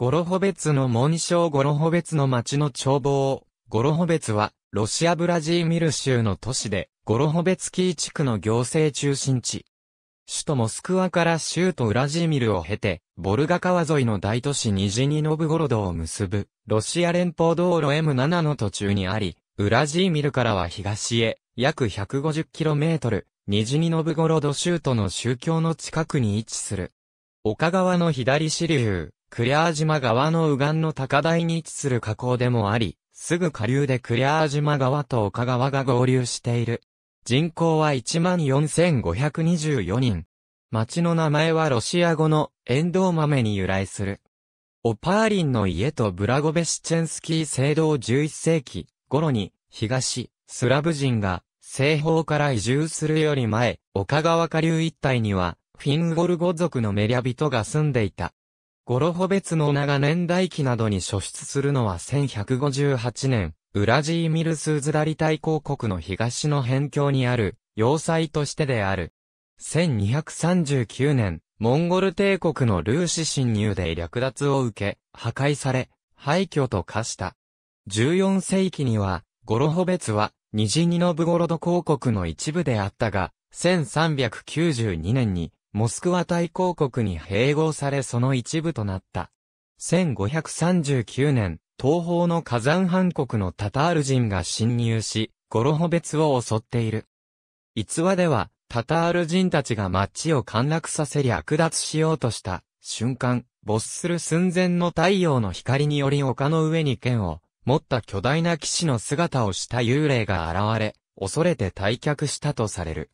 ゴロホベツの紋章ゴロホベツの町の眺望。ゴロホベツは、ロシアブラジーミル州の都市で、ゴロホベツキー地区の行政中心地。首都モスクワから州都ウラジーミルを経て、ボルガ川沿いの大都市ニジニノブゴロドを結ぶ、ロシア連邦道路 M7 の途中にあり、ウラジーミルからは東へ、約 150km、ニジニノブゴロド州都の宗教の近くに位置する。岡川の左支流、クリアー島側の右岸の高台に位置する河口でもあり、すぐ下流でクリアー島川と岡川が合流している。人口は14,524人。町の名前はロシア語のエンドウ豆に由来する。オパーリンの家とブラゴベシチェンスキー聖堂11世紀頃に東、スラブ人が西方から移住するより前、岡川下流一帯にはフィンゴルゴ族のメリャ人が住んでいた。ゴロホ別の名が年代記などに初出するのは1158年、ウラジーミルスーズダリ大公国の東の辺境にある、要塞としてである。1239年、モンゴル帝国のルーシ侵入で略奪を受け、破壊され、廃墟と化した。14世紀には、ゴロホ別は、ニジニノブゴロド公国の一部であったが、1392年に、モスクワ大公国に併合されその一部となった。1539年、東方の火山半国のタタール人が侵入し、ゴロホ別を襲っている。逸話では、タタール人たちが街を陥落させ略奪しようとした瞬間、没する寸前の太陽の光により丘の上に剣を持った巨大な騎士の姿をした幽霊が現れ、恐れて退却したとされる。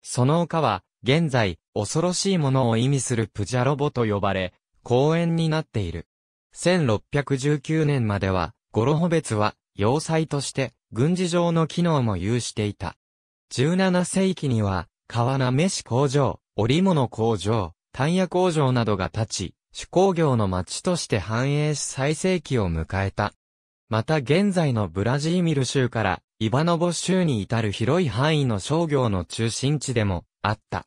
その丘は、現在、恐ろしいものを意味するプジャロボと呼ばれ、公園になっている。1619年までは、ゴロホベツは、要塞として、軍事上の機能も有していた。17世紀には、川名飯工場、織物工場、単野工場などが立ち、手工業の町として繁栄し最盛期を迎えた。また現在のブラジーミル州からイバノボ州に至る広い範囲の商業の中心地でも、あった。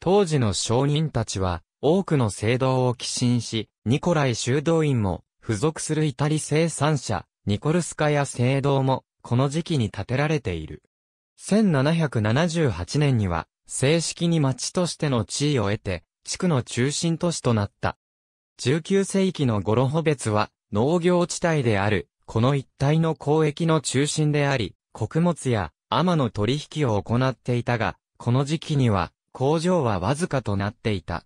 当時の商人たちは、多くの聖堂を寄進し、ニコライ修道院も、付属するイタリ生産者、ニコルスカや聖堂も、この時期に建てられている。1778年には、正式に町としての地位を得て、地区の中心都市となった。19世紀のゴロホ別は、農業地帯である、この一帯の交易の中心であり、穀物や、天の取引を行っていたが、この時期には、工場はわずかとなっていた。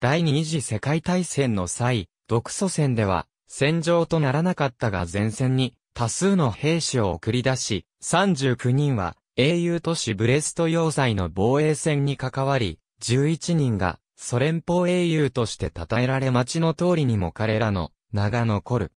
第二次世界大戦の際、独ソ戦では、戦場とならなかったが前線に多数の兵士を送り出し、39人は英雄都市ブレスト要塞の防衛戦に関わり、11人がソ連邦英雄として称えられ町の通りにも彼らの名が残る。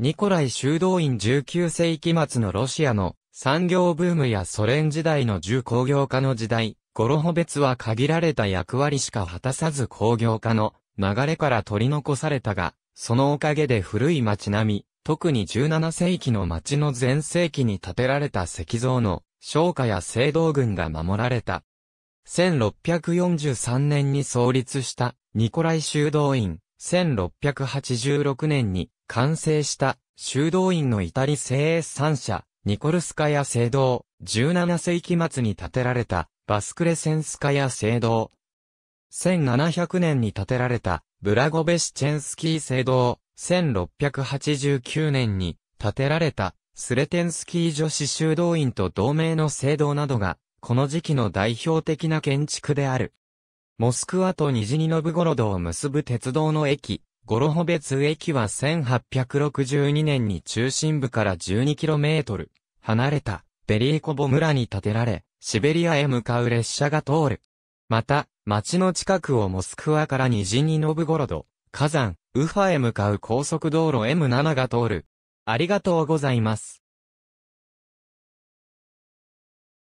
ニコライ修道院19世紀末のロシアの産業ブームやソ連時代の重工業化の時代、ゴロホ別は限られた役割しか果たさず工業化の流れから取り残されたが、そのおかげで古い街並み、特に17世紀の街の前世紀に建てられた石像の商家や聖堂群が守られた。1643年に創立したニコライ修道院、1686年に完成した修道院の至り精鋭三社、ニコルスカヤ聖堂、17世紀末に建てられた、バスクレセンスカヤ聖堂。1700年に建てられた、ブラゴベシチェンスキー聖堂、1689年に建てられた、スレテンスキー女子修道院と同盟の聖堂などが、この時期の代表的な建築である。モスクワとニジニノブゴロドを結ぶ鉄道の駅、ゴロホ別駅は1862年に中心部から 12km 離れたベリーコボ村に建てられ、シベリアへ向かう列車が通る。また、町の近くをモスクワから虹にノブゴロド、火山、ウファへ向かう高速道路 M7 が通る。ありがとうございます。